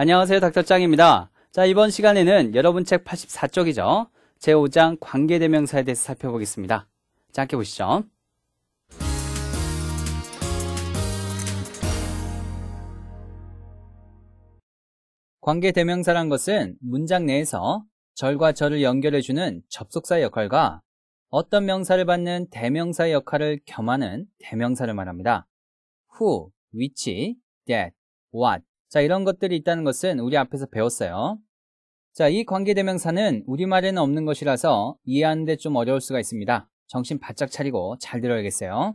안녕하세요. 닥터짱입니다. 자, 이번 시간에는 여러분 책 84쪽이죠. 제5장 관계대명사에 대해서 살펴보겠습니다. 자, 함께 보시죠. 관계대명사란 것은 문장 내에서 절과 절을 연결해주는 접속사의 역할과 어떤 명사를 받는 대명사의 역할을 겸하는 대명사를 말합니다. who, which, that, what, 자, 이런 것들이 있다는 것은 우리 앞에서 배웠어요. 자, 이 관계대명사는 우리말에는 없는 것이라서 이해하는데 좀 어려울 수가 있습니다. 정신 바짝 차리고 잘 들어야겠어요.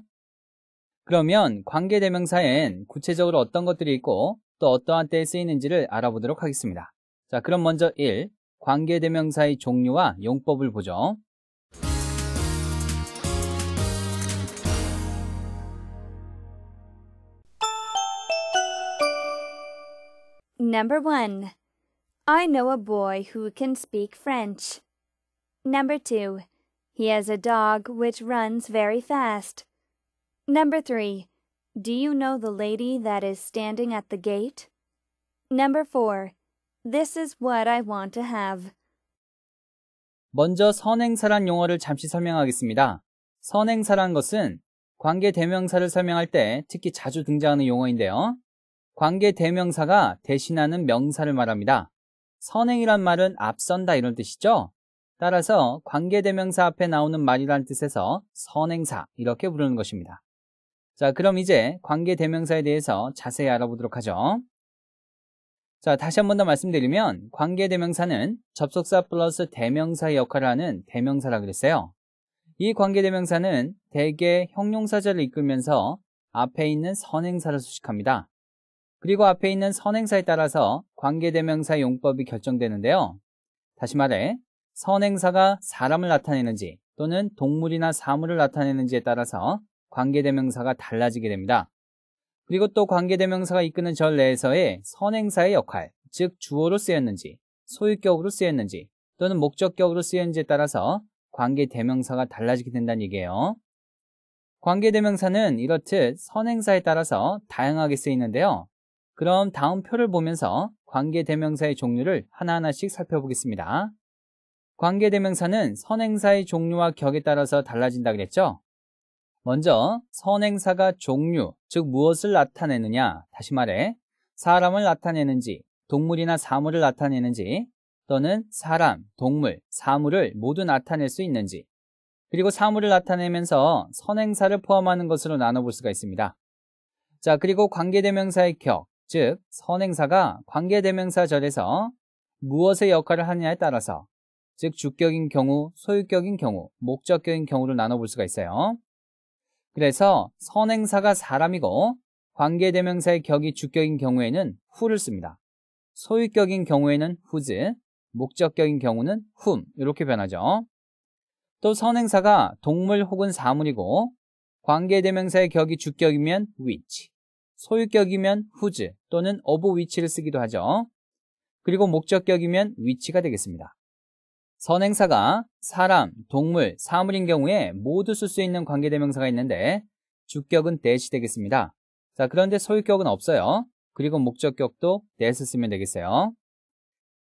그러면 관계대명사엔 구체적으로 어떤 것들이 있고 또 어떠한 때에 쓰이는지를 알아보도록 하겠습니다. 자, 그럼 먼저 1. 관계대명사의 종류와 용법을 보죠. Number 1. I know a boy who can speak French. Number 2. He has a dog which runs very fast. Number 3. Do you know the lady that is standing at the gate? Number 4. This is what I want to have. 먼저 선행사란 용어를 잠시 설명하겠습니다. 선행사란 것은 관계 대명사를 설명할 때 특히 자주 등장하는 용어인데요. 관계 대명사가 대신하는 명사를 말합니다. 선행이란 말은 앞선다 이런 뜻이죠. 따라서 관계 대명사 앞에 나오는 말이란 뜻에서 선행사 이렇게 부르는 것입니다. 자, 그럼 이제 관계 대명사에 대해서 자세히 알아보도록 하죠. 자, 다시 한 번 더 말씀드리면 관계 대명사는 접속사 플러스 대명사의 역할을 하는 대명사라 그랬어요. 이 관계 대명사는 대개 형용사자를 이끌면서 앞에 있는 선행사를 수식합니다. 그리고 앞에 있는 선행사에 따라서 관계대명사 용법이 결정되는데요. 다시 말해 선행사가 사람을 나타내는지 또는 동물이나 사물을 나타내는지에 따라서 관계대명사가 달라지게 됩니다. 그리고 또 관계대명사가 이끄는 절 내에서의 선행사의 역할, 즉 주어로 쓰였는지, 소유격으로 쓰였는지, 또는 목적격으로 쓰였는지에 따라서 관계대명사가 달라지게 된다는 얘기예요. 관계대명사는 이렇듯 선행사에 따라서 다양하게 쓰이는데요. 그럼 다음 표를 보면서 관계대명사의 종류를 하나하나씩 살펴보겠습니다. 관계대명사는 선행사의 종류와 격에 따라서 달라진다 그랬죠? 먼저 선행사가 종류, 즉 무엇을 나타내느냐, 다시 말해 사람을 나타내는지, 동물이나 사물을 나타내는지, 또는 사람, 동물, 사물을 모두 나타낼 수 있는지, 그리고 사물을 나타내면서 선행사를 포함하는 것으로 나눠볼 수가 있습니다. 자, 그리고 관계대명사의 격, 즉 선행사가 관계대명사절에서 무엇의 역할을 하느냐에 따라서 즉 주격인 경우, 소유격인 경우, 목적격인 경우를 나눠볼 수가 있어요. 그래서 선행사가 사람이고 관계대명사의 격이 주격인 경우에는 후를 씁니다. 소유격인 경우에는 후즈, 목적격인 경우는 w h 이렇게 변하죠. 또 선행사가 동물 혹은 사물이고 관계대명사의 격이 주격이면 위치, 소유격이면 whose 또는 of 위치를 쓰기도 하죠. 그리고 목적격이면 위치가 되겠습니다. 선행사가 사람, 동물, 사물인 경우에 모두 쓸 수 있는 관계대명사가 있는데 주격은 대시 되겠습니다. 자, 그런데 소유격은 없어요. 그리고 목적격도 대시 쓰면 되겠어요.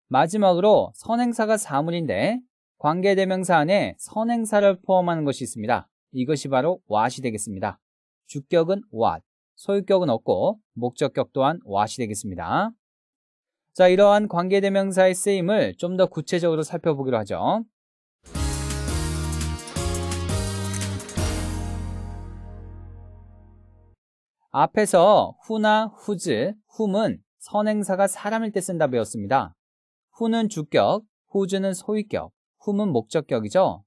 마지막으로 선행사가 사물인데 관계대명사 안에 선행사를 포함하는 것이 있습니다. 이것이 바로 what이 되겠습니다. 주격은 what, 소유격은 없고 목적격 또한 what이 되겠습니다. 자, 이러한 관계대명사의 쓰임을 좀 더 구체적으로 살펴보기로 하죠. 앞에서 who나 w h o s whom은 선행사가 사람일 때 쓴다 배웠습니다. who는 주격, w h o s 는 소유격, whom은 목적격이죠.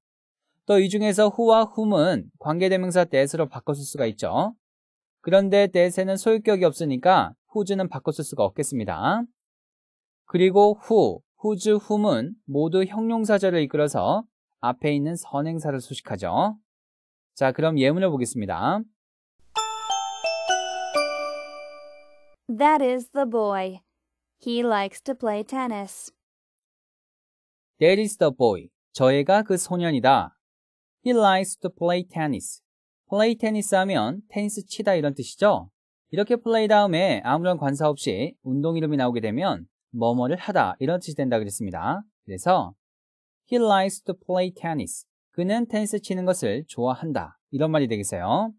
또 이 중에서 who와 whom은 관계대명사 that으로 바꿔 쓸 수가 있죠. 그런데 대세는 소유격이 없으니까 후즈는 바꿔쓸 수가 없겠습니다. 그리고 후, 후즈, 훔은 모두 형용사절을 이끌어서 앞에 있는 선행사를 수식하죠. 자, 그럼 예문을 보겠습니다. That is the boy. He likes to play tennis. That is the boy. 저 애가 그 소년이다. He likes to play tennis. 플레이 테니스 하면 테니스 치다 이런 뜻이죠. 이렇게 플레이 다음에 아무런 관사 없이 운동 이름이 나오게 되면 뭐뭐를 하다 이런 뜻이 된다 그랬습니다. 그래서 he likes to play tennis. 그는 테니스 치는 것을 좋아한다. 이런 말이 되겠어요.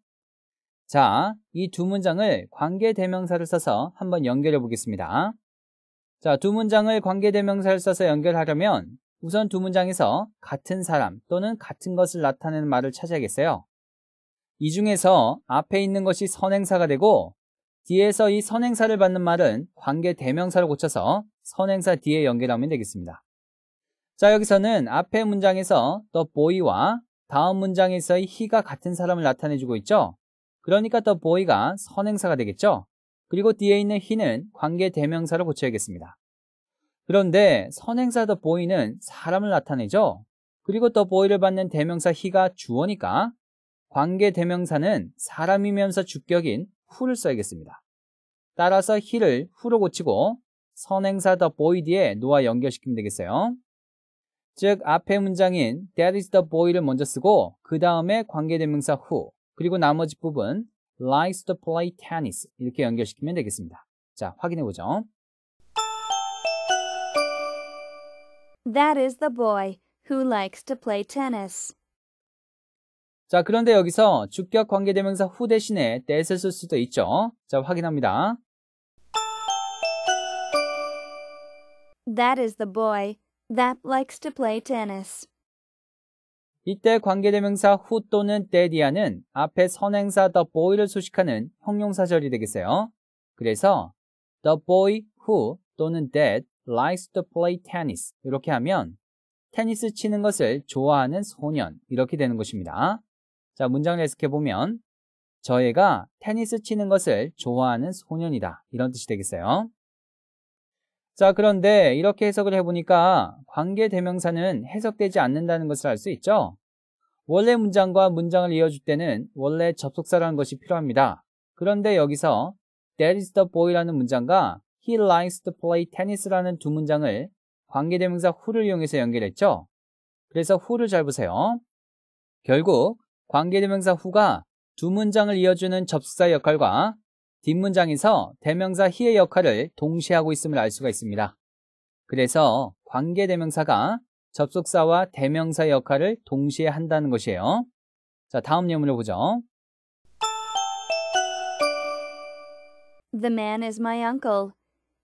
자, 이 두 문장을 관계 대명사를 써서 한번 연결해 보겠습니다. 자, 두 문장을 관계 대명사를 써서 연결하려면 우선 두 문장에서 같은 사람 또는 같은 것을 나타내는 말을 찾아야겠어요. 이 중에서 앞에 있는 것이 선행사가 되고 뒤에서 이 선행사를 받는 말은 관계 대명사를 고쳐서 선행사 뒤에 연결하면 되겠습니다. 자 여기서는 앞의 문장에서 the boy와 다음 문장에서의 he가 같은 사람을 나타내주고 있죠. 그러니까 the boy가 선행사가 되겠죠. 그리고 뒤에 있는 he는 관계 대명사를 고쳐야겠습니다. 그런데 선행사 the boy는 사람을 나타내죠. 그리고 the boy를 받는 대명사 he가 주어니까 관계 대명사는 사람이면서 주격인 후를 써야겠습니다. 따라서 히를 후로 고치고 선행사 the boy 에 노와 연결시키면 되겠어요. 즉 앞의 문장인 that is the boy를 먼저 쓰고 그 다음에 관계대명사 who 그리고 나머지 부분 likes to play tennis 이렇게 연결시키면 되겠습니다. 자 확인해 보죠. That is the boy who likes to play tennis. 자, 그런데 여기서 주격 관계대명사 후 대신에 that을 쓸 수도 있죠. 자, 확인합니다. That is the boy that likes to play tennis. 이때 관계대명사 후 또는 that이야는 앞에 선행사 the boy를 소식하는 형용사절이 되겠어요. 그래서 the boy who 또는 that likes to play tennis 이렇게 하면 테니스 치는 것을 좋아하는 소년 이렇게 되는 것입니다. 자, 문장 해석해 보면 저희가 테니스 치는 것을 좋아하는 소년이다. 이런 뜻이 되겠어요. 자, 그런데 이렇게 해석을 해보니까 관계 대명사는 해석되지 않는다는 것을 알 수 있죠? 원래 문장과 문장을 이어줄 때는 원래 접속사라는 것이 필요합니다. 그런데 여기서 That is the boy라는 문장과 He likes to play tennis라는 두 문장을 관계대명사 who를 이용해서 연결했죠? 그래서 who를 잘 보세요. 결국 관계대명사 후가 두 문장을 이어주는 접속사 역할과 뒷문장에서 대명사 히의 역할을 동시에 하고 있음을 알 수가 있습니다. 그래서 관계대명사가 접속사와 대명사 역할을 동시에 한다는 것이에요. 자, 다음 예문을 보죠. The man is my uncle.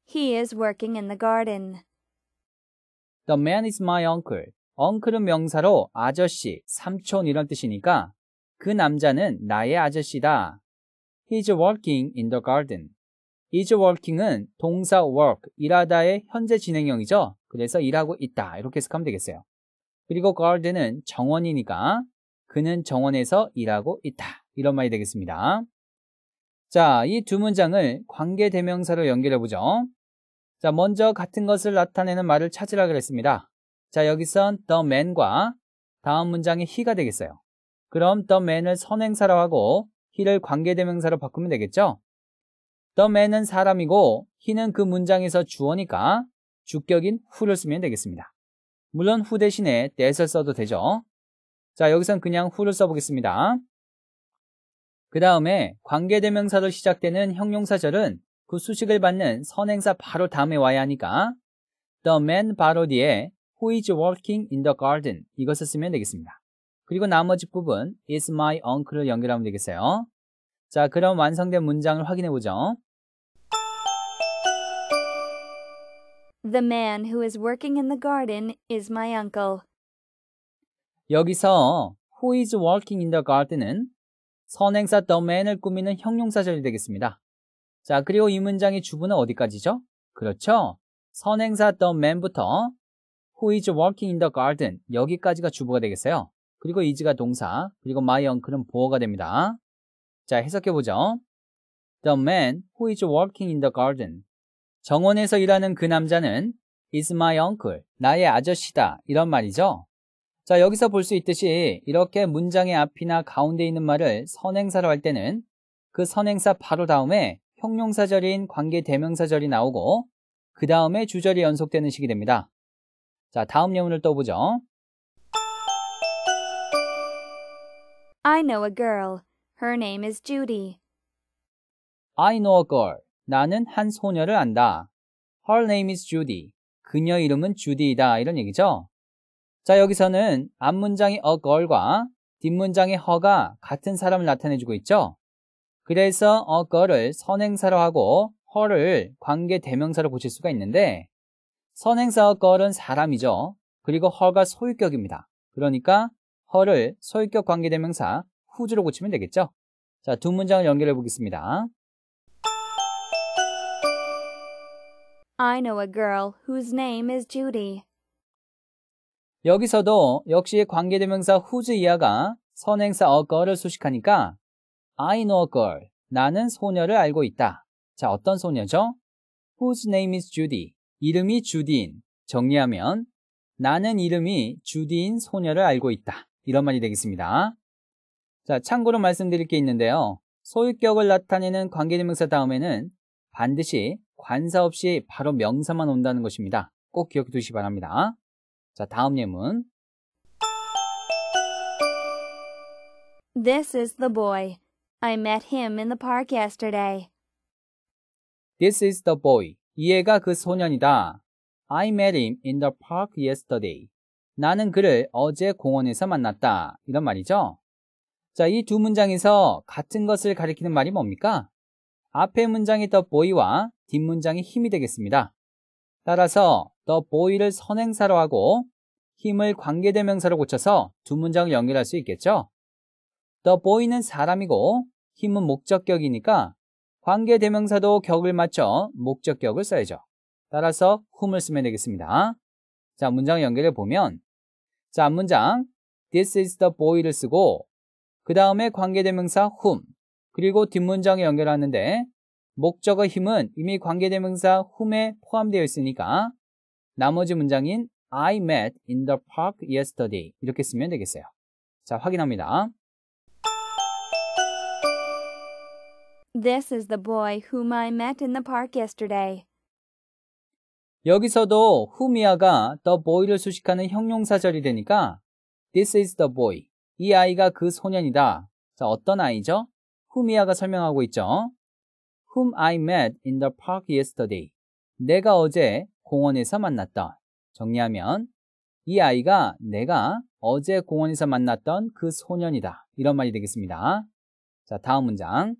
He is working in the garden. The man is my uncle. uncle은 명사로 아저씨, 삼촌 이런 뜻이니까 그 남자는 나의 아저씨다. He's working in the garden. is working은 동사 work, 일하다의 현재 진행형이죠. 그래서 일하고 있다. 이렇게 해석하면 되겠어요. 그리고 garden은 정원이니까 그는 정원에서 일하고 있다. 이런 말이 되겠습니다. 자, 이 두 문장을 관계 대명사로 연결해 보죠. 자, 먼저 같은 것을 나타내는 말을 찾으라 그랬습니다. 자, 여기선 the man과 다음 문장의 he가 되겠어요. 그럼 the man을 선행사로 하고 he를 관계대명사로 바꾸면 되겠죠? the man은 사람이고 he는 그 문장에서 주어니까 주격인 who를 쓰면 되겠습니다. 물론 who 대신에 that을 써도 되죠. 자, 여기선 그냥 who를 써보겠습니다. 그 다음에 관계대명사로 시작되는 형용사절은 그 수식을 받는 선행사 바로 다음에 와야 하니까 the man 바로 뒤에 who is working in the garden 이것을 쓰면 되겠습니다. 그리고 나머지 부분 is my uncle을 연결하면 되겠어요. 자, 그럼 완성된 문장을 확인해 보죠. The man who is working in the garden is my uncle. 여기서 who is working in the garden은 선행사 the man을 꾸미는 형용사절이 되겠습니다. 자, 그리고 이 문장의 주부는 어디까지죠? 그렇죠. 선행사 the man부터 who is working in the garden 여기까지가 주부가 되겠어요. 그리고 이지가 동사, 그리고 my uncle은 보어가 됩니다. 자, 해석해보죠. The man who is working in the garden. 정원에서 일하는 그 남자는 is my uncle, 나의 아저씨다. 이런 말이죠. 자, 여기서 볼 수 있듯이 이렇게 문장의 앞이나 가운데 있는 말을 선행사로 할 때는 그 선행사 바로 다음에 형용사절인 관계 대명사절이 나오고 그 다음에 주절이 연속되는 식이 됩니다. 자, 다음 예문을 떠보죠. I know a girl. Her name is Judy. I know a girl. 나는 한 소녀를 안다. Her name is Judy. 그녀 이름은 주디이다. 이런 얘기죠. 자, 여기서는 앞문장의 a girl과 뒷문장의 her가 같은 사람을 나타내주고 있죠. 그래서 a girl을 선행사로 하고 her를 관계 대명사로 고칠 수가 있는데 선행사 a girl은 사람이죠. 그리고 her가 소유격입니다. 그러니까 허를 소유격 관계대명사 후즈로 고치면 되겠죠? 자, 두 문장을 연결해 보겠습니다. I know a girl whose name is Judy. 여기서도 역시 관계대명사 whose 이하가 선행사 a girl을 수식하니까 I know a girl, 나는 소녀를 알고 있다. 자, 어떤 소녀죠? Whose name is Judy. 이름이 주디인. 정리하면 나는 이름이 주디인 소녀를 알고 있다. 이런 말이 되겠습니다. 자, 참고로 말씀드릴 게 있는데요. 소유격을 나타내는 관계대명사 다음에는 반드시 관사 없이 바로 명사만 온다는 것입니다. 꼭 기억해 두시기 바랍니다. 자, 다음 예문. This is the boy. I met him in the park yesterday. This is the boy. 이 애가 그 소년이다. I met him in the park yesterday. 나는 그를 어제 공원에서 만났다. 이런 말이죠. 자, 이 두 문장에서 같은 것을 가리키는 말이 뭡니까? 앞의 문장이 더 보이와 뒷문장이 힘이 되겠습니다. 따라서 더 보이를 선행사로 하고 힘을 관계대명사로 고쳐서 두 문장을 연결할 수 있겠죠. 더 보이는 사람이고 힘은 목적격이니까 관계대명사도 격을 맞춰 목적격을 써야죠. 따라서 whom을 쓰면 되겠습니다. 자, 문장 연결해 보면 자, 앞문장 This is the boy를 쓰고 그 다음에 관계대명사 whom 그리고 뒷문장에 연결하는데 목적어 힘은 이미 관계대명사 whom에 포함되어 있으니까 나머지 문장인 I met in the park yesterday 이렇게 쓰면 되겠어요. 자, 확인합니다. This is the boy whom I met in the park yesterday. 여기서도 후미아가 the boy를 수식하는 형용사절이 되니까 this is the boy. 이 아이가 그 소년이다. 자, 어떤 아이죠? 후미아가 설명하고 있죠. whom I met in the park yesterday. 내가 어제 공원에서 만났다. 정리하면 이 아이가 내가 어제 공원에서 만났던 그 소년이다. 이런 말이 되겠습니다. 자, 다음 문장.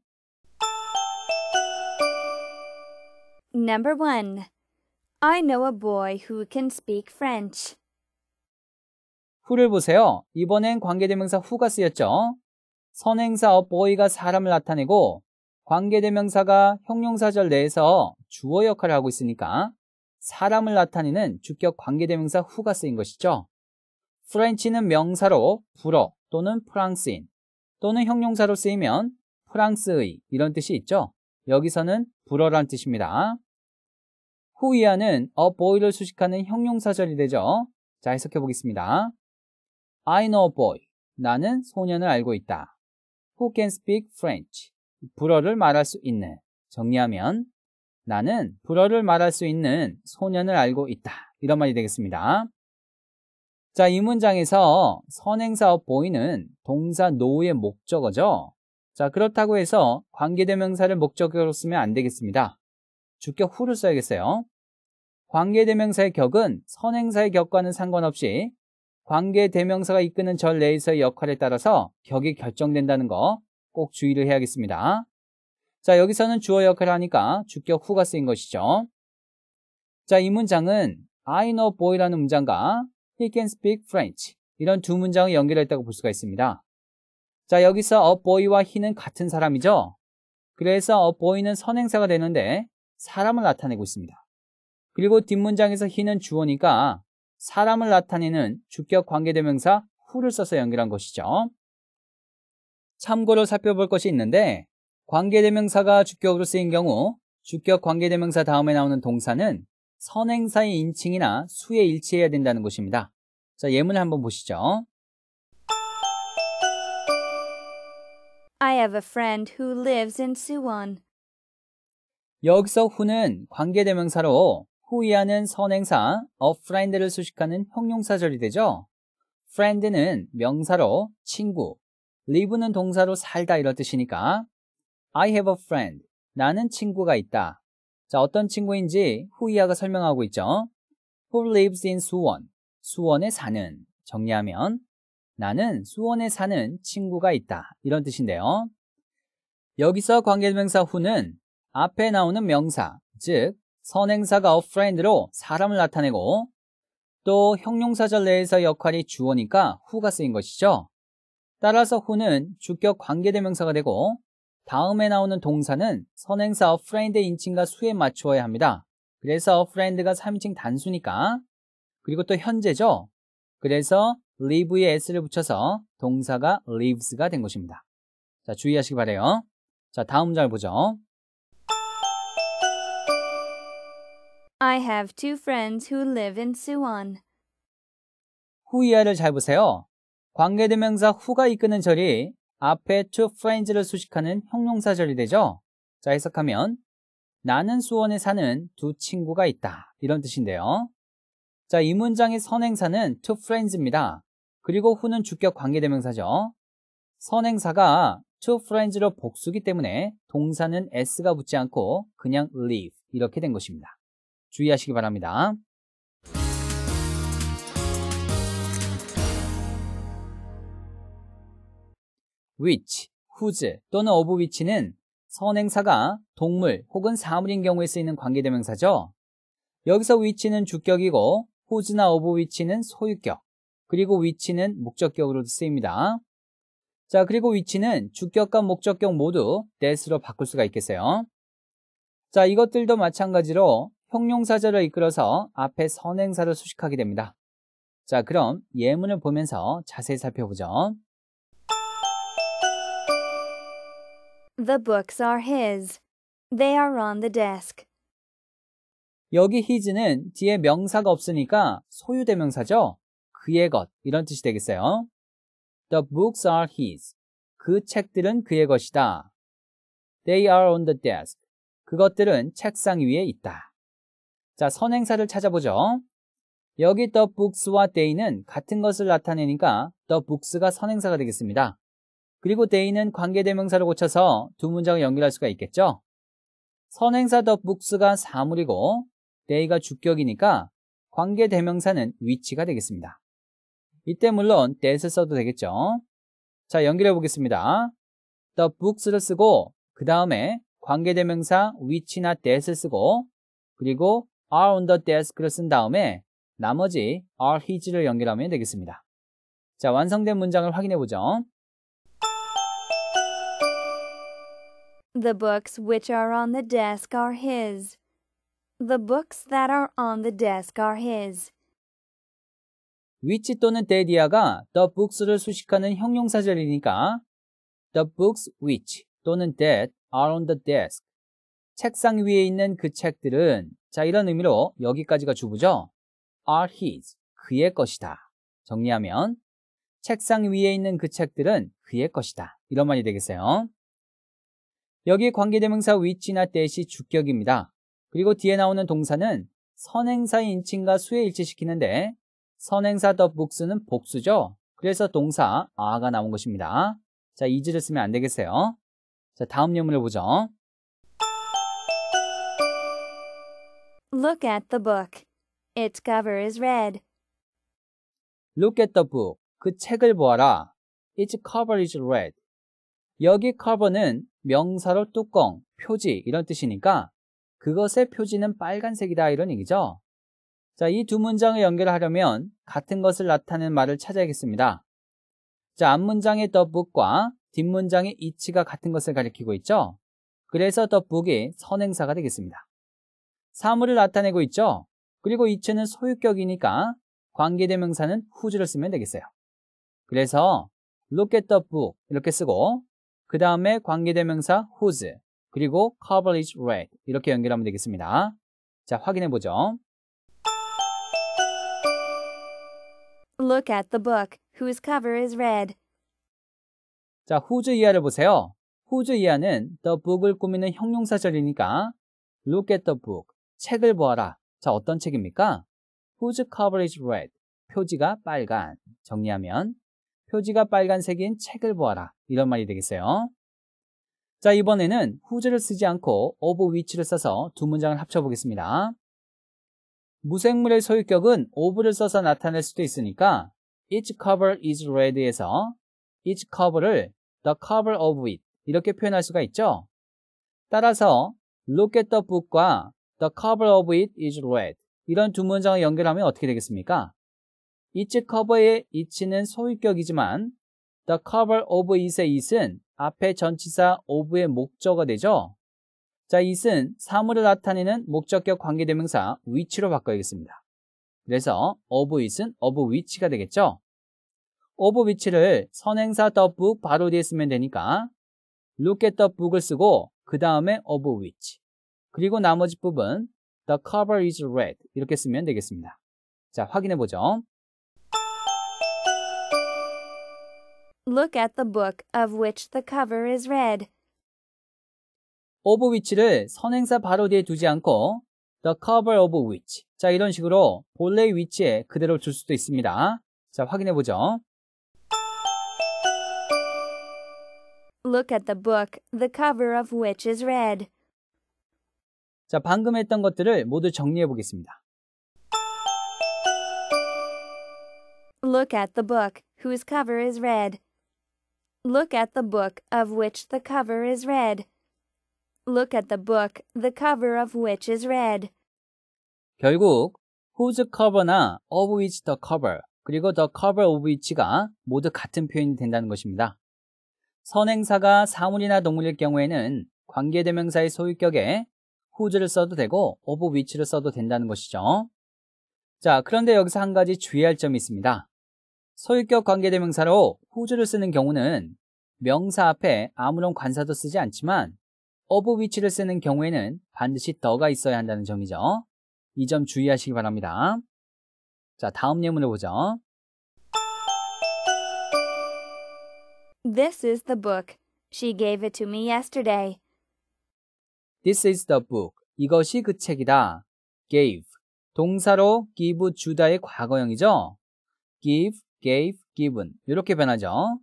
Number 1. I know a boy who can speak French. 후를 보세요. 이번엔 관계대명사 후가 쓰였죠. 선행사 어 boy가 사람을 나타내고 관계대명사가 형용사절 내에서 주어 역할을 하고 있으니까 사람을 나타내는 주격 관계대명사 후가 쓰인 것이죠. 프렌치는 명사로 불어 또는 프랑스인 또는 형용사로 쓰이면 프랑스의 이런 뜻이 있죠. 여기서는 불어란 뜻입니다. 후이하는 a 어, boy를 수식하는 형용사절이 되죠. 자, 해석해 보겠습니다. I know a boy. 나는 소년을 알고 있다. Who can speak French? 불어를 말할 수 있는. 정리하면 나는 불어를 말할 수 있는 소년을 알고 있다. 이런 말이 되겠습니다. 자, 이 문장에서 선행사 of boy는 동사 k n o 의 목적어죠. 자, 그렇다고 해서 관계대명사를 목적으로 쓰면 안 되겠습니다. 주격 후를 써야겠어요. 관계대명사의 격은 선행사의 격과는 상관없이 관계대명사가 이끄는 절 내에서의 역할에 따라서 격이 결정된다는 거 꼭 주의를 해야겠습니다. 자, 여기서는 주어 역할을 하니까 주격 후가 쓰인 것이죠. 자, 이 문장은 I know boy라는 문장과 he can speak French 이런 두 문장을 연결했다고 볼 수가 있습니다. 자, 여기서 a boy와 he는 같은 사람이죠. 그래서 a boy는 선행사가 되는데 사람을 나타내고 있습니다. 그리고 뒷문장에서 히는 주어니까 사람을 나타내는 주격 관계대명사 후를 써서 연결한 것이죠. 참고로 살펴볼 것이 있는데 관계대명사가 주격으로 쓰인 경우 주격 관계대명사 다음에 나오는 동사는 선행사의 인칭이나 수에 일치해야 된다는 것입니다. 자, 예문을 한번 보시죠. I have a friend who lives in Suwon. 여기서 who는 관계대명사로 후이하는 선행사 of friend를 수식하는 형용사절이 되죠. friend는 명사로 친구, live는 동사로 살다 이런 뜻이니까 I have a friend. 나는 친구가 있다. 자, 어떤 친구인지 후이아가 설명하고 있죠. Who lives in 수원. 수원에 사는. 정리하면 나는 수원에 사는 친구가 있다. 이런 뜻인데요. 여기서 관계명사 who는 앞에 나오는 명사, 즉 선행사가 of friend로 사람을 나타내고 또 형용사절 내에서 역할이 주어니까 who가 쓰인 것이죠. 따라서 who는 주격 관계대명사가 되고 다음에 나오는 동사는 선행사 of friend의 인칭과 수에 맞추어야 합니다. 그래서 friend가 3인칭 단수니까 그리고 또 현재죠. 그래서 live에 s를 붙여서 동사가 lives가 된 것입니다. 자, 주의하시기 바래요. 자, 다음 절 보죠. I have two friends who live in Suwon. 후이하를 잘 보세요. 관계대명사 후가 이끄는 절이 앞에 two friends를 수식하는 형용사절이 되죠. 자, 해석하면 나는 수원에 사는 두 친구가 있다. 이런 뜻인데요. 자, 이 문장의 선행사는 two friends입니다. 그리고 후는 주격 관계대명사죠. 선행사가 two friends로 복수기 때문에 동사는 s가 붙지 않고 그냥 live 이렇게 된 것입니다. 주의하시기 바랍니다. w h i c 또는 of w h 는 선행사가 동물 혹은 사물인 경우에 쓰이는 관계대명사죠. 여기서 w h 는 주격이고 w h 나 of w h 는 소유격, 그리고 w h 는 목적격으로 쓰입니다. 자, 그리고 w h 는 주격과 목적격 모두 that으로 바꿀 수가 있겠어요. 자, 이것들도 마찬가지로 형용사절을 이끌어서 앞에 선행사를 수식하게 됩니다. 자, 그럼 예문을 보면서 자세히 살펴보죠. The books are his. They are on the desk. 여기 his는 뒤에 명사가 없으니까 소유대명사죠? 그의 것 이런 뜻이 되겠어요. The books are his. 그 책들은 그의 것이다. They are on the desk. 그것들은 책상 위에 있다. 자, 선행사를 찾아보죠. 여기 the books와 day는 같은 것을 나타내니까 the books가 선행사가 되겠습니다. 그리고 day는 관계대명사를 고쳐서 두 문장을 연결할 수가 있겠죠. 선행사 the books가 사물이고 day가 주격이니까 관계대명사는 위치가 되겠습니다. 이때 물론 that을 써도 되겠죠. 자, 연결해 보겠습니다. the books를 쓰고 그 다음에 관계대명사 위치나 that을 쓰고 그리고 are on the desk를 쓴 다음에 나머지 are his를 연결하면 되겠습니다. 자, 완성된 문장을 확인해 보죠. The books which are on the desk are his. The books that are on the desk are his. which 또는 that이야가 the books를 수식하는 형용사절이니까 the books which 또는 that are on the desk 책상 위에 있는 그 책들은 자 이런 의미로 여기까지가 주부죠. are his 그의 것이다. 정리하면 책상 위에 있는 그 책들은 그의 것이다. 이런 말이 되겠어요. 여기 관계대명사 위치나 대시 주격입니다. 그리고 뒤에 나오는 동사는 선행사의 인칭과 수에 일치시키는데 선행사 더 북스는 복수죠. 그래서 동사 아가 나온 것입니다. 자, 이즈를 쓰면 안 되겠어요. 자, 다음 예문을 보죠. Look at the book. Its cover is red. Look at the book. 그 책을 보아라. Its cover is red. 여기 cover는 명사로 뚜껑, 표지 이런 뜻이니까 그것의 표지는 빨간색이다 이런 얘기죠. 자, 이 두 문장을 연결하려면 같은 것을 나타내는 말을 찾아야겠습니다. 자, 앞문장의 the book과 뒷문장의 it가 같은 것을 가리키고 있죠. 그래서 the book이 선행사가 되겠습니다. 사물을 나타내고 있죠. 그리고 이체는 소유격이니까 관계대명사는 후즈를 쓰면 되겠어요. 그래서 look at the book 이렇게 쓰고 그 다음에 관계대명사 whose 그리고 coverage read 이렇게 연결하면 되겠습니다. 자, 확인해 보죠. Look at the book whose cover is red. 자, whose 이하를 보세요. whose 이하는 the book을 꾸미는 형용사절이니까 look at the book 책을 보아라. 자, 어떤 책입니까? Whose cover is red? 표지가 빨간. 정리하면 표지가 빨간색인 책을 보아라. 이런 말이 되겠어요. 자, 이번에는 whose를 쓰지 않고 of which를 써서 두 문장을 합쳐보겠습니다. 무생물의 소유격은 of를 써서 나타낼 수도 있으니까 its cover is red에서 its cover를 the cover of it 이렇게 표현할 수가 있죠. 따라서 look at the book과 The cover of it is red. 이런 두 문장을 연결하면 어떻게 되겠습니까? its cover의 it는 소유격이지만 the cover of it의 it은 앞에 전치사 of의 목적어 되죠. 자, it은 사물을 나타내는 목적격 관계대명사 which로 바꿔야겠습니다. 그래서 of it은 of which가 되겠죠. of which를 선행사 the book 바로 뒤에 쓰면 되니까 look at the book을 쓰고 그 다음에 of which 그리고 나머지 부분 The cover is red 이렇게 쓰면 되겠습니다. 자, 확인해 보죠. Look at the book of which the cover is red. of which를 선행사 바로 뒤에 두지 않고 the cover of which 자 이런 식으로 본래의 위치에 그대로 줄 수도 있습니다. 자 확인해 보죠. Look at the book, the cover of which is red. 자, 방금 했던 것들을 모두 정리해 보겠습니다. Look at the book whose cover is red. Look at the book of which the cover is red. Look at the book the cover of which is red. 결국 whose cover나 of which the cover 그리고 the cover of which가 모두 같은 표현이 된다는 것입니다. 선행사가 사물이나 동물일 경우에는 관계대명사의 소유격에 w h o 를 써도 되고 of which를 써도 된다는 것이죠. 자, 그런데 여기서 한 가지 주의할 점이 있습니다. 소유격 관계대명사로 w h o 를 쓰는 경우는 명사 앞에 아무런 관사도 쓰지 않지만 of which를 쓰는 경우에는 반드시 더가 있어야 한다는 점이죠. 이 점 주의하시기 바랍니다. 자, 다음 예문을 보죠. This is the book. She gave it to me yesterday. This is the book. 이것이 그 책이다. gave. 동사로 give 주다의 과거형이죠. give, gave, given. 이렇게 변하죠.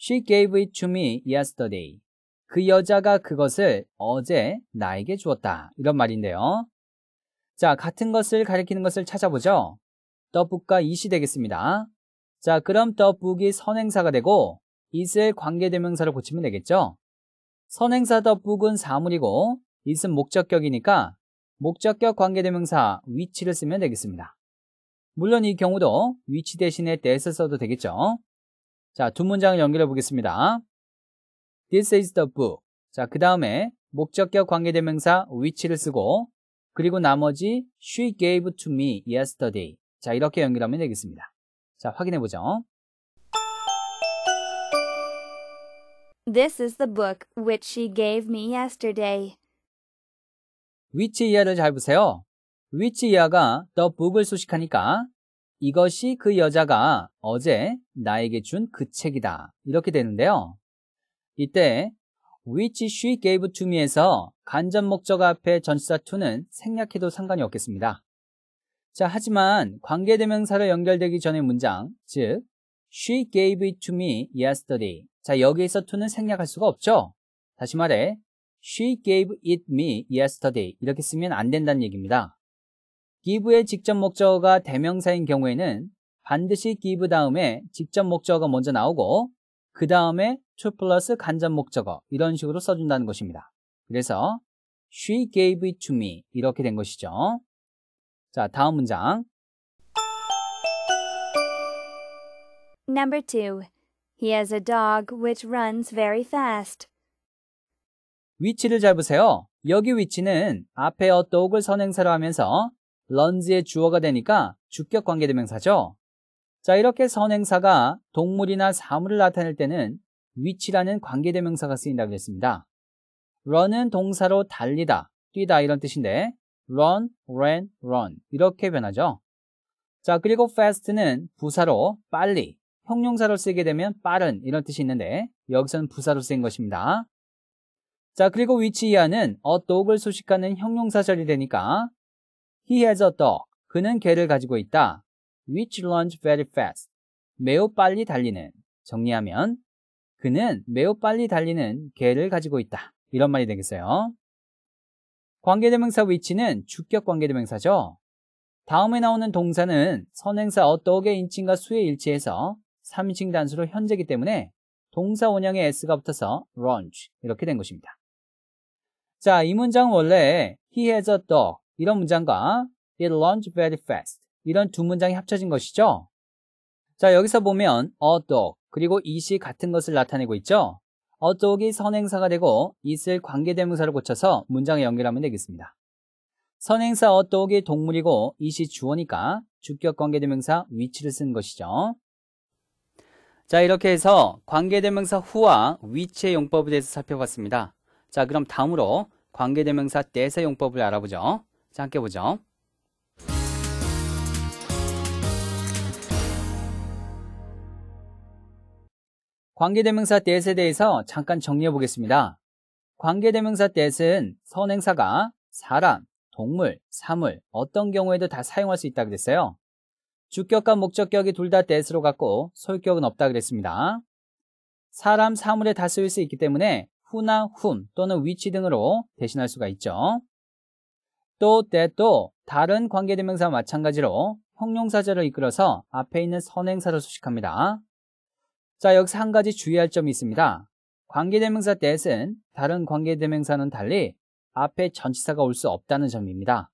She gave it to me yesterday. 그 여자가 그것을 어제 나에게 주었다. 이런 말인데요. 자, 같은 것을 가리키는 것을 찾아보죠. The book과 이시 되겠습니다. 자, 그럼 the book이 선행사가 되고 it을 관계대명사를 고치면 되겠죠. 선행사 더북은 사물이고 이은 목적격이니까 목적격 관계대명사 위치를 쓰면 되겠습니다. 물론 이 경우도 위치 대신에 대 h a 써도 되겠죠. 자, 두 문장을 연결해 보겠습니다. This is the book. 자, 그 다음에 목적격 관계대명사 위치를 쓰고 그리고 나머지 she gave to me yesterday. 자, 이렇게 연결하면 되겠습니다. 자, 확인해 보죠. This is the book which she gave me yesterday. 위치 이하를 잘 보세요. 위치 이하가 the book을 소식하니까 이것이 그 여자가 어제 나에게 준 그 책이다. 이렇게 되는데요. 이때 which she gave to me에서 간접 목적 앞에 전치사 to는 생략해도 상관이 없겠습니다. 자, 하지만 관계대명사로 연결되기 전의 문장, 즉 she gave it to me yesterday 자, 여기에서 to는 생략할 수가 없죠? 다시 말해, she gave it me yesterday. 이렇게 쓰면 안 된다는 얘기입니다. give의 직접 목적어가 대명사인 경우에는 반드시 give 다음에 직접 목적어가 먼저 나오고 그 다음에 to 플러스 간접 목적어 이런 식으로 써준다는 것입니다. 그래서 she gave it to me 이렇게 된 것이죠. 자, 다음 문장. Number two. He has a dog which runs very fast. 위치를 잡으세요 여기 위치는 앞에 어 dog을 선행사로 하면서 런지의 주어가 되니까 주격 관계대명사죠. 자, 이렇게 선행사가 동물이나 사물을 나타낼 때는 위치라는 관계대명사가 쓰인다고 했습니다. run은 동사로 달리다, 뛰다 이런 뜻인데 run, ran, run 이렇게 변하죠. 자, 그리고 fast는 부사로 빨리, 형용사로 쓰게 되면 빠른 이런 뜻이 있는데 여기서는 부사로 쓰인 것입니다. 자 그리고 위치 이하는 어 dog을 소식하는 형용사절이 되니까 He has a dog. 그는 개를 가지고 있다. Which runs very fast. 매우 빨리 달리는. 정리하면 그는 매우 빨리 달리는 개를 가지고 있다. 이런 말이 되겠어요. 관계대명사 위치는 주격 관계대명사죠. 다음에 나오는 동사는 선행사 어떠의 인칭과 수에 일치해서 3인칭 단수로 현재기 때문에 동사 원형의 s가 붙어서 launch 이렇게 된 것입니다. 자, 이 문장은 원래 he has a dog 이런 문장과 it launched very fast 이런 두 문장이 합쳐진 것이죠. 자, 여기서 보면 a dog 그리고 이시 같은 것을 나타내고 있죠. a dog이 선행사가 되고 it을 관계대명사를 고쳐서 문장에 연결하면 되겠습니다. 선행사 a dog이 동물이고 이시 주어니까 주격 관계대명사 위치를 쓴 것이죠. 자, 이렇게 해서 관계대명사 후와 위치의 용법에 대해서 살펴봤습니다. 자, 그럼 다음으로 관계대명사 대세 용법을 알아보죠. 자, 함께 보죠. 관계대명사 대세에 대해서 잠깐 정리해 보겠습니다. 관계대명사 대세는 선행사가 사람, 동물, 사물, 어떤 경우에도 다 사용할 수 있다고 그랬어요. 주격과 목적격이 둘다 대스로 갔고 소유격은 없다 그랬습니다. 사람, 사물에 다 쓰일 수 있기 때문에 후나 훈 또는 위치 등으로 대신할 수가 있죠. 또, 때도 다른 관계대명사와 마찬가지로 형용사자를 이끌어서 앞에 있는 선행사를 수식합니다. 자, 여기서 한 가지 주의할 점이 있습니다. 관계대명사 때은 다른 관계대명사는 달리 앞에 전치사가 올 수 없다는 점입니다.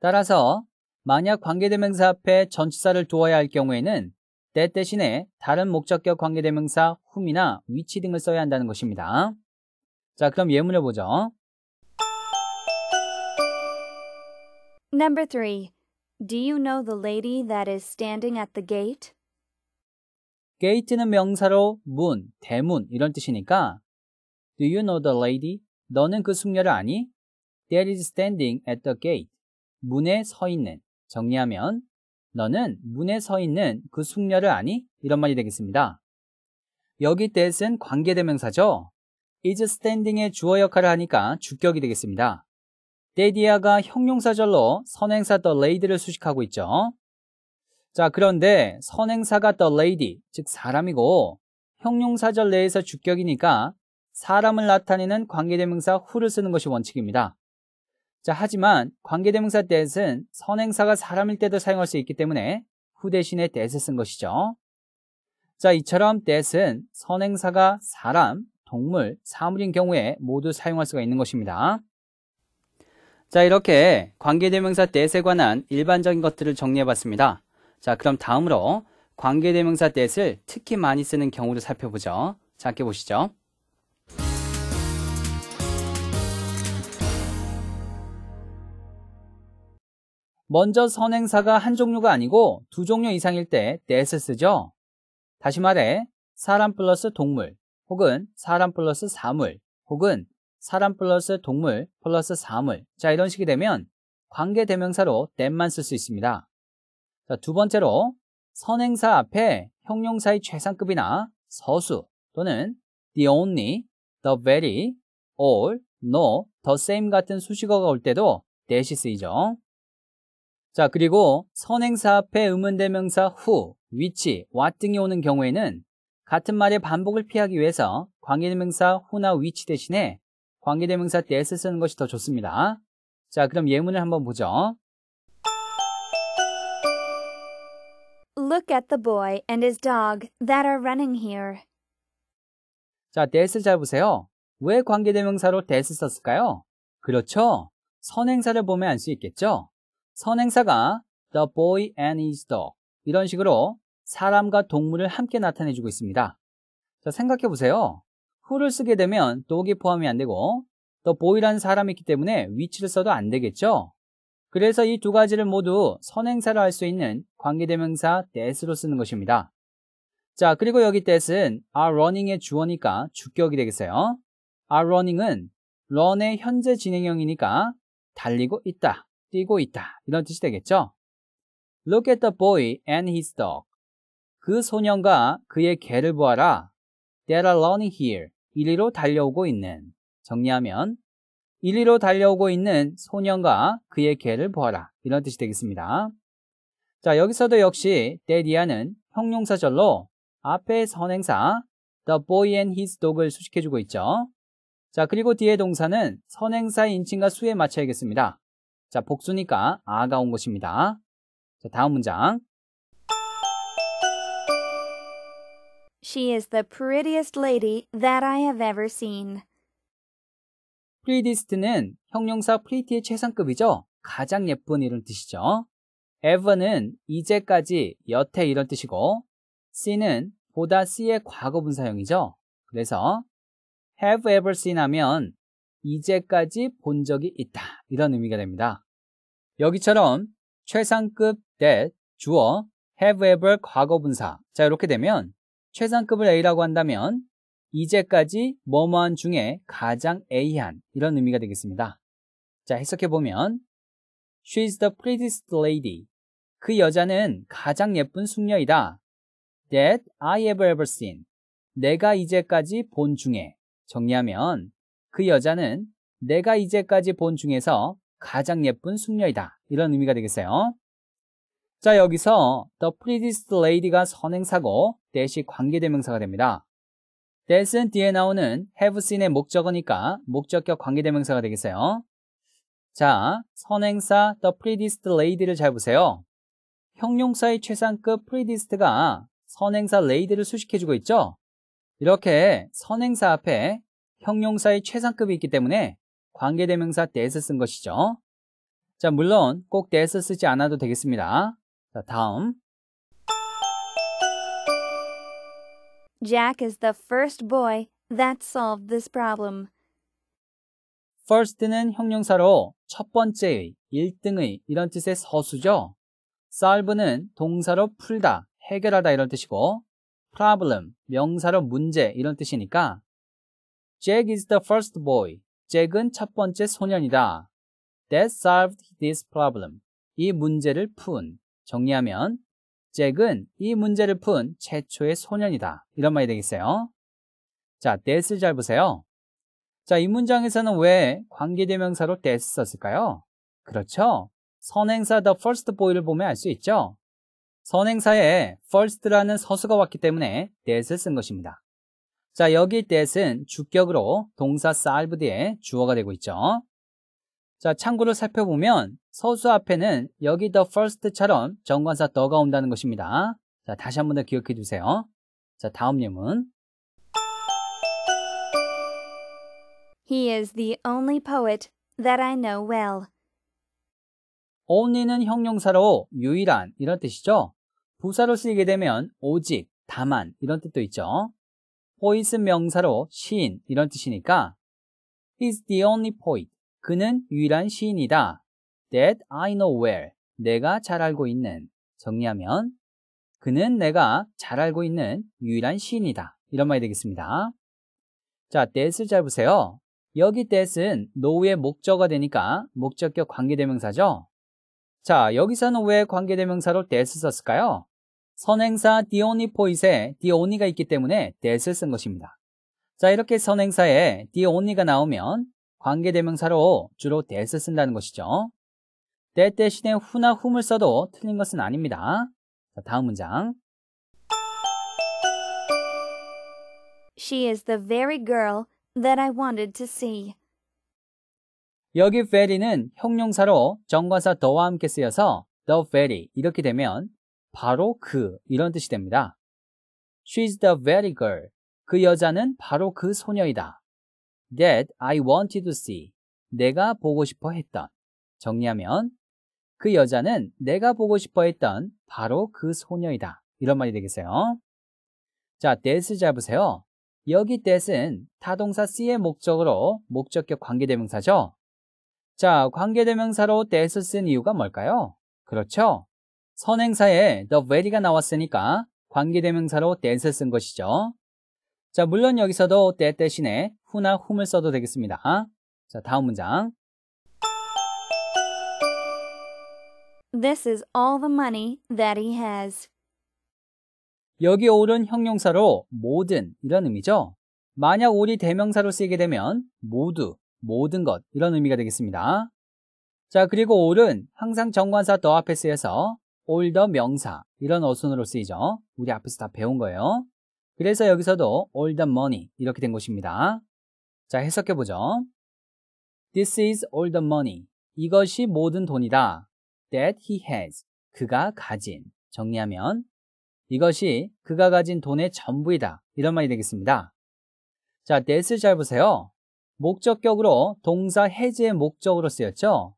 따라서 만약 관계대명사 앞에 전치사를 두어야 할 경우에는 때 대신에 다른 목적격 관계대명사 whom이나 which 등을 써야 한다는 것입니다. 자, 그럼 예문을 보죠. Number 3. Do you know the lady that is standing at the gate? 게이트는 명사로 문, 대문 이런 뜻이니까 Do you know the lady? 너는 그 숙녀를 아니? That is standing at the gate. 문에 서 있는. 정리하면 너는 문에 서 있는 그 숙녀를 아니? 이런 말이 되겠습니다. 여기 that은 관계대명사죠. is standing의 주어 역할을 하니까 주격이 되겠습니다. 데디아가 형용사절로 선행사 the lady를 수식하고 있죠. 자, 그런데 선행사가 the lady, 즉 사람이고 형용사절 내에서 주격이니까 사람을 나타내는 관계대명사 who를 쓰는 것이 원칙입니다. 자, 하지만 관계대명사 that은 선행사가 사람일 때도 사용할 수 있기 때문에 후 대신에 that을 쓴 것이죠. 자, 이처럼 that은 선행사가 사람, 동물, 사물인 경우에 모두 사용할 수가 있는 것입니다. 자, 이렇게 관계대명사 that에 관한 일반적인 것들을 정리해봤습니다. 자, 그럼 다음으로 관계대명사 that을 특히 많이 쓰는 경우를 살펴보죠. 자, 함께 보시죠. 먼저 선행사가 한 종류가 아니고 두 종류 이상일 때 that을 쓰죠. 다시 말해 사람 플러스 동물 혹은 사람 플러스 사물 혹은 사람 플러스 동물 플러스 사물 자 이런 식이 되면 관계 대명사로 that만 쓸 수 있습니다. 자, 두 번째로 선행사 앞에 형용사의 최상급이나 서수 또는 the only, the very, all, no, the same 같은 수식어가 올 때도 that이 쓰이죠. 자, 그리고 선행사 앞에 의문대명사 후, 위치, 왓 등이 오는 경우에는 같은 말의 반복을 피하기 위해서 관계대명사 후나 위치 대신에 관계대명사 대에서 쓰는 것이 더 좋습니다. 자, 그럼 예문을 한번 보죠. Look at the boy and his dog that are running here. 자, 대에서 잘 보세요. 왜 관계대명사로 대에서 썼을까요? 그렇죠. 선행사를 보면 알 수 있겠죠? 선행사가 the boy and his dog 이런 식으로 사람과 동물을 함께 나타내주고 있습니다. 자, 생각해 보세요. who를 쓰게 되면 dog이 포함이 안 되고 the boy라는 사람이 있기 때문에 위치를 써도 안 되겠죠? 그래서 이 두 가지를 모두 선행사를 할 수 있는 관계대명사 that로 쓰는 것입니다. 자, 그리고 여기 that은 are running의 주어니까 주격이 되겠어요. are running은 run의 현재 진행형이니까 달리고 있다. 뛰고 있다. 이런 뜻이 되겠죠? Look at the boy and his dog. 그 소년과 그의 개를 보아라. They are running here. 이리로 달려오고 있는. 정리하면 이리로 달려오고 있는 소년과 그의 개를 보아라. 이런 뜻이 되겠습니다. 자, 여기서도 역시 데디아는 형용사절로 앞에 선행사 the boy and his dog을 수식해주고 있죠. 자, 그리고 뒤에 동사는 선행사 인칭과 수에 맞춰야겠습니다. 자, 복수니까 아가 온 것입니다. 자, 다음 문장. She is the prettiest lady that I have ever seen. prettiest는 형용사 pretty의 최상급이죠. 가장 예쁜 이런 뜻이죠. ever는 이제까지, 여태 이런 뜻이고 see는 보다 see의 과거 분사형이죠. 그래서 have ever seen 하면 이제까지 본 적이 있다. 이런 의미가 됩니다. 여기처럼 최상급 that 주어 have ever 과거 분사. 자, 이렇게 되면 최상급을 A라고 한다면 이제까지 뭐뭐한 중에 가장 A한 이런 의미가 되겠습니다. 자, 해석해 보면 She's the prettiest lady. 그 여자는 가장 예쁜 숙녀이다. That I have ever seen. 내가 이제까지 본 중에 정리하면 그 여자는 내가 이제까지 본 중에서 가장 예쁜 숙녀이다. 이런 의미가 되겠어요. 자, 여기서 the prettiest lady가 선행사고 대시 관계대명사가 됩니다. t h a 뒤에 나오는 have seen의 목적어니까 목적격 관계대명사가 되겠어요. 자, 선행사 the prettiest lady를 잘 보세요. 형용사의 최상급 prettiest가 선행사 lady를 수식해주고 있죠? 이렇게 선행사 앞에 형용사의 최상급이 있기 때문에 관계대명사 that을 쓴 것이죠. 자, 물론 꼭 that을 쓰지 않아도 되겠습니다. 자, 다음. Jack is the first boy that solved this problem. first는 형용사로 첫 번째의, 1등의 이런 뜻의 서수죠. solve는 동사로 풀다, 해결하다 이런 뜻이고 problem 명사로 문제 이런 뜻이니까 Jack is the first boy. 잭은 첫 번째 소년이다. That solved this problem. 이 문제를 푼. 정리하면 잭은 이 문제를 푼 최초의 소년이다. 이런 말이 되겠어요. 자, that을 잘 보세요. 자, 이 문장에서는 왜 관계대명사로 that 썼을까요? 그렇죠. 선행사 the first boy를 보면 알 수 있죠. 선행사에 first라는 서수가 왔기 때문에 that을 쓴 것입니다. 자, 여기 that은 주격으로 동사 salve 뒤에 주어가 되고 있죠. 자, 참고로 살펴보면 서수 앞에는 여기 the first처럼 정관사 더가 온다는 것입니다. 자, 다시 한 번 더 기억해 주세요. 자, 다음 예문. He is the only poet that I know well. only는 형용사로 유일한 이런 뜻이죠. 부사로 쓰이게 되면 오직, 다만 이런 뜻도 있죠. poet's 명사로 시인 이런 뜻이니까 He's the only poet. 그는 유일한 시인이다. That I know well. 내가 잘 알고 있는. 정리하면 그는 내가 잘 알고 있는 유일한 시인이다. 이런 말이 되겠습니다. 자, that을 잘 보세요. 여기 that은 no의 목적어 되니까 목적격 관계대명사죠. 자, 여기서는 왜 관계대명사로 that을 썼을까요? 선행사 디오니포잇에 디오니가 있기 때문에 t h a 을쓴 것입니다. 자 이렇게 선행사에 디오니가 나오면 관계대명사로 주로 t h a 을 쓴다는 것이죠. t 대신에 후나 w h 을 써도 틀린 것은 아닙니다. 자, 다음 문장 She is the very girl that I wanted to see. 여기 very는 형용사로 정관사 더와 함께 쓰여서 the very 이렇게 되면 바로 그 이런 뜻이 됩니다. She's the very girl. 그 여자는 바로 그 소녀이다. That I wanted to see. 내가 보고 싶어 했던. 정리하면 그 여자는 내가 보고 싶어 했던 바로 그 소녀이다. 이런 말이 되겠어요. 자, that을 잘세요 여기 that은 타동사 c의 목적으로 목적격 관계대명사죠. 자, 관계대명사로 that을 쓴 이유가 뭘까요? 그렇죠. 선행사에 the very가 나왔으니까 관계대명사로 that을 쓴 것이죠. 자, 물론 여기서도 that 대신에 who나 whom을 써도 되겠습니다. 자, 다음 문장. This is all the money that he has. 여기 올은 형용사로 모든 이런 의미죠. 만약 올이 대명사로 쓰이게 되면 모두, 모든 것 이런 의미가 되겠습니다. 자, 그리고 올은 항상 정관사 더 앞에 쓰여서 올더 명사 이런 어순으로 쓰이죠. 우리 앞에서 다 배운 거예요. 그래서 여기서도 all t h money 이렇게 된 것입니다. 자, 해석해 보죠. This is all t h money. 이것이 모든 돈이다. That he has. 그가 가진. 정리하면 이것이 그가 가진 돈의 전부이다. 이런 말이 되겠습니다. 자, that을 잘 보세요. 목적격으로 동사 해지의 목적으로 쓰였죠.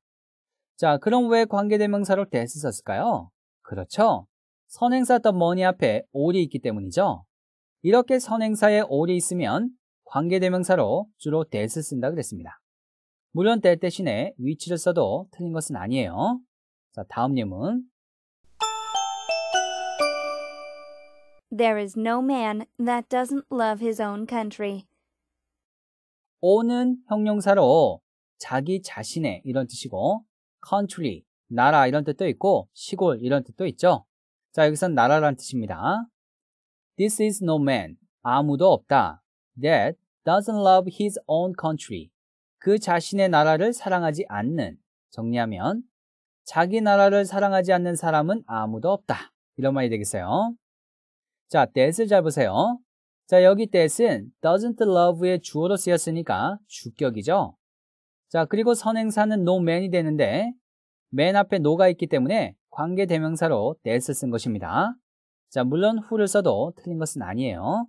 자, 그럼 왜 관계대명사로 that을 썼을까요? 그렇죠? 선행사 덧머니 앞에 올이 있기 때문이죠. 이렇게 선행사에 올이 있으면 관계대명사로 주로 that을 쓴다 그랬습니다. 물론 that 대신에 위치를 써도 틀린 것은 아니에요. 자, 다음 예문. There is no man that doesn't love his own country. 오는 형용사로 자기 자신의 이런 뜻이고 country 나라 이런 뜻도 있고 시골 이런 뜻도 있죠. 자, 여기선 나라라는 뜻입니다. This is no man. 아무도 없다. That doesn't love his own country. 그 자신의 나라를 사랑하지 않는. 정리하면 자기 나라를 사랑하지 않는 사람은 아무도 없다. 이런 말이 되겠어요. 자, that을 잘 보세요. 자, 여기 that은 doesn't love의 주어로 쓰였으니까 주격이죠. 자, 그리고 선행사는 no man이 되는데 맨 앞에 노가 있기 때문에 관계 대명사로 that을 쓴 것입니다. 자, 물론 who를 써도 틀린 것은 아니에요.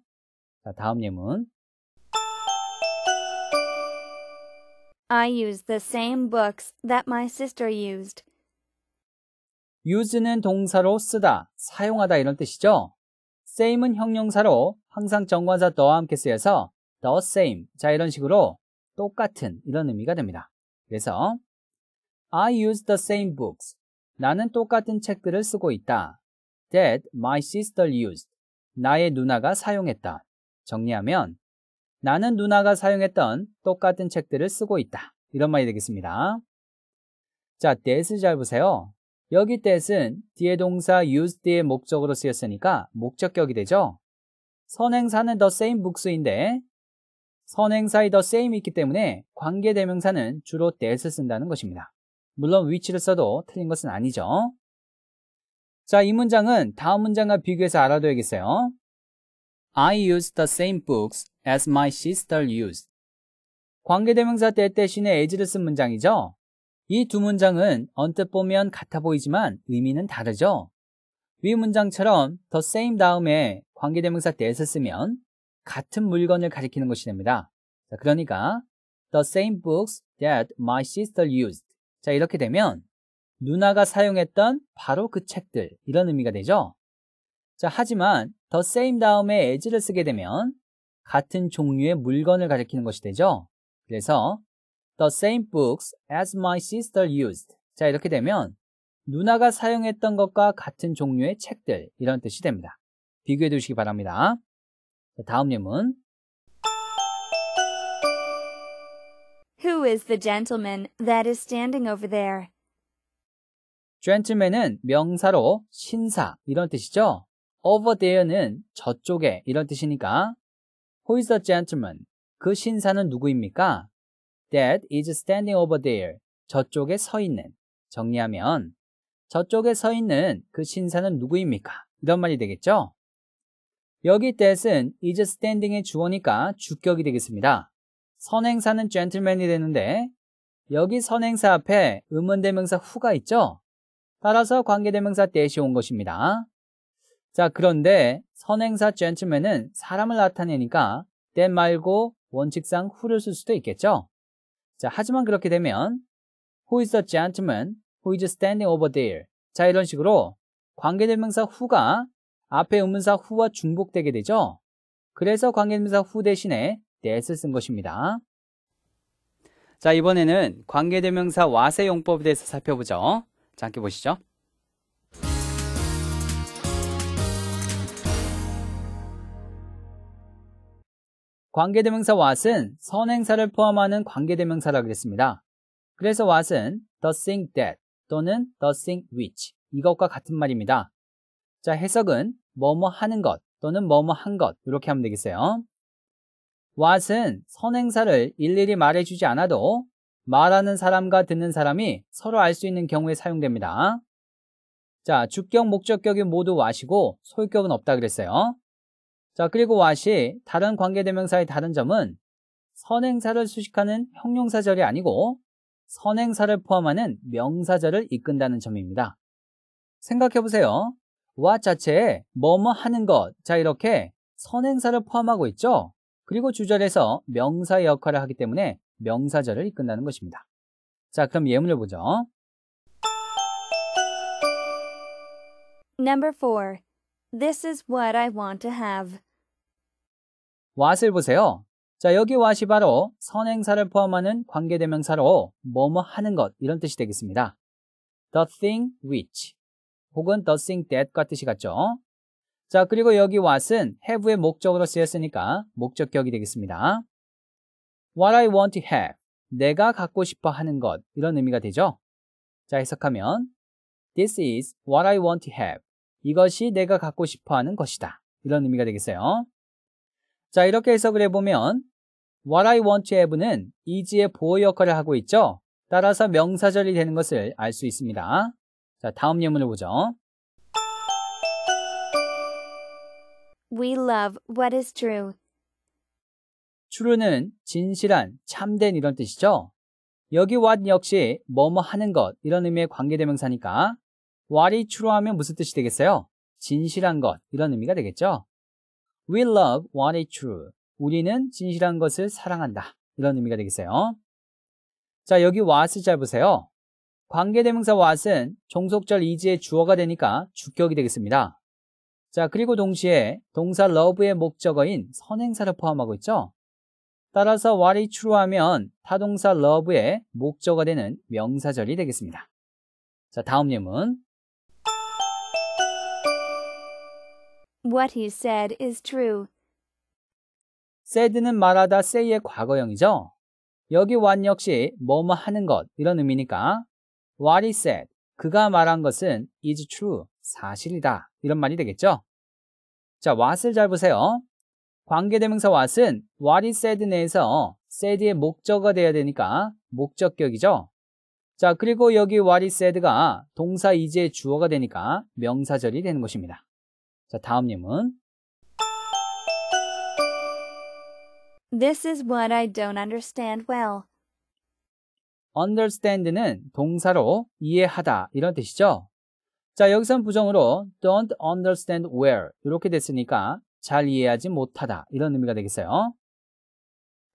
자, 다음 예문. I use the same books that my sister used. use는 동사로 쓰다, 사용하다 이런 뜻이죠. same은 형용사로 항상 정관사 더와 함께 쓰여서 the same. 자, 이런 식으로 똑같은 이런 의미가 됩니다. 그래서 I use the same books. 나는 똑같은 책들을 쓰고 있다. That my sister used. 나의 누나가 사용했다. 정리하면 나는 누나가 사용했던 똑같은 책들을 쓰고 있다. 이런 말이 되겠습니다. 자, that을 잘 보세요. 여기 that은 뒤에 동사 used의 목적으로 쓰였으니까 목적격이 되죠. 선행사는 the same books인데 선행사의 the same 이 있기 때문에 관계대명사는 주로 that을 쓴다는 것입니다. 물론 위치를 써도 틀린 것은 아니죠. 자, 이 문장은 다음 문장과 비교해서 알아둬야겠어요. I use the same books as my sister used. 관계대명사 때 대신에 as를 쓴 문장이죠. 이 두 문장은 언뜻 보면 같아 보이지만 의미는 다르죠. 위 문장처럼 the same 다음에 관계대명사 때에서 쓰면 같은 물건을 가리키는 것이 됩니다. 그러니까 the same books that my sister used. 자, 이렇게 되면 누나가 사용했던 바로 그 책들 이런 의미가 되죠. 자, 하지만 더 세임 다음에 as를 쓰게 되면 같은 종류의 물건을 가리키는 것이 되죠. 그래서 the same books as my sister used. 자, 이렇게 되면 누나가 사용했던 것과 같은 종류의 책들 이런 뜻이 됩니다. 비교해 두시기 바랍니다. 다음 예문. Who is the gentleman that is standing over there? gentleman은 명사로 신사 이런 뜻이죠. over there는 저쪽에 이런 뜻이니까 who is the gentleman? 그 신사는 누구입니까? that is standing over there. 저쪽에 서 있는 정리하면 저쪽에 서 있는 그 신사는 누구입니까? 이런 말이 되겠죠? 여기 that은 is standing의 주어니까 주격이 되겠습니다. 선행사는 gentleman이 되는데 여기 선행사 앞에 음원대명사 후가 있죠? 따라서 관계대명사 대시 온 것입니다. 자, 그런데 선행사 gentleman은 사람을 나타내니까 때 말고 원칙상 후를 쓸 수도 있겠죠? 자, 하지만 그렇게 되면 who is the gentleman who is standing over there 자, 이런 식으로 관계대명사 후가 앞에 의문사 후와 중복되게 되죠? 그래서 관계대명사 후 대신에 that을 쓴 것입니다. 자, 이번에는 관계대명사 와세 용법에 대해서 살펴보죠. 자, 함께 보시죠. 관계대명사 what은 선행사를 포함하는 관계대명사라고 그랬습니다 그래서 what은 the thing that 또는 the thing which 이것과 같은 말입니다. 자, 해석은 뭐뭐 하는 것 또는 뭐뭐 한 것 이렇게 하면 되겠어요. what은 선행사를 일일이 말해주지 않아도 말하는 사람과 듣는 사람이 서로 알 수 있는 경우에 사용됩니다. 자, 주격, 목적격이 모두 what이고 소유격은 없다 그랬어요. 자, 그리고 what이 다른 관계대명사의 다른 점은 선행사를 수식하는 형용사절이 아니고 선행사를 포함하는 명사절을 이끈다는 점입니다. 생각해보세요. what 자체에 뭐뭐 하는 것, 자 이렇게 선행사를 포함하고 있죠? 그리고 주절에서 명사의 역할을 하기 때문에 명사절을 이끝나는 것입니다. 자, 그럼 예문을 보죠. Number 4. This is what I want to have. what을 보세요. 자, 여기 what이 바로 선행사를 포함하는 관계대명사로 뭐 뭐 하는 것 이런 뜻이 되겠습니다. the thing which 혹은 the thing that과 뜻이 같죠. 자, 그리고 여기 what은 have의 목적으로 쓰였으니까 목적격이 되겠습니다. What I want to have. 내가 갖고 싶어 하는 것. 이런 의미가 되죠. 자, 해석하면 This is what I want to have. 이것이 내가 갖고 싶어 하는 것이다. 이런 의미가 되겠어요. 자, 이렇게 해석을 해보면 What I want to have는 is의 보호 역할을 하고 있죠. 따라서 명사절이 되는 것을 알 수 있습니다. 자, 다음 예문을 보죠. We love what is true. true는 진실한, 참된 이런 뜻이죠. 여기 what 역시 뭐뭐 하는 것 이런 의미의 관계대명사니까 what이 true 하면 무슨 뜻이 되겠어요? 진실한 것 이런 의미가 되겠죠. We love what is true. 우리는 진실한 것을 사랑한다 이런 의미가 되겠어요. 자 여기 what을 잘 보세요. 관계대명사 what은 종속절 이지의 주어가 되니까 주격이 되겠습니다. 자, 그리고 동시에 동사 love의 목적어인 선행사를 포함하고 있죠. 따라서 what이 true하면 타동사 love의 목적어 되는 명사절이 되겠습니다. 자, 다음 예문. What he said is true. said는 말하다 say의 과거형이죠. 여기 what 역시 뭐뭐 하는 것 이런 의미니까 what he said 그가 말한 것은 is true, 사실이다. 이런 말이 되겠죠? 자, what을 잘 보세요. 관계대명사 what은 what is said 내에서 said의 목적어가 돼야 되니까 목적격이죠. 자, 그리고 여기 what is said가 동사 이제 주어가 되니까 명사절이 되는 것입니다. 자, 다음 예문. This is what I don't understand well. understand는 동사로 이해하다 이런 뜻이죠. 자, 여기선 부정으로 don't understand where 이렇게 됐으니까 잘 이해하지 못하다 이런 의미가 되겠어요.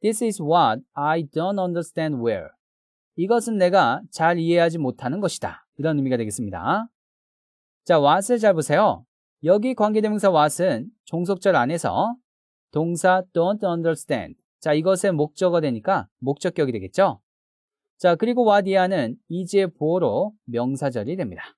This is what I don't understand where. 이것은 내가 잘 이해하지 못하는 것이다. 이런 의미가 되겠습니다. 자, what을 잘 보세요. 여기 관계대명사 what은 종속절 안에서 동사 don't understand. 자, 이것의 목적어 되니까 목적격이 되겠죠? 자, 그리고 와디아는 이제 보어로 명사절이 됩니다.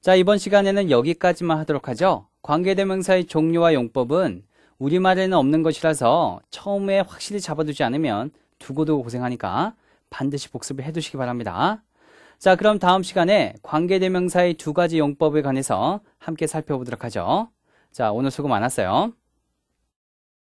자, 이번 시간에는 여기까지만 하도록 하죠. 관계대명사의 종류와 용법은 우리말에는 없는 것이라서 처음에 확실히 잡아두지 않으면 두고두고 고생하니까 반드시 복습을 해두시기 바랍니다. 자, 그럼 다음 시간에 관계대명사의 두 가지 용법에 관해서 함께 살펴보도록 하죠. 자, 오늘 수고 많았어요.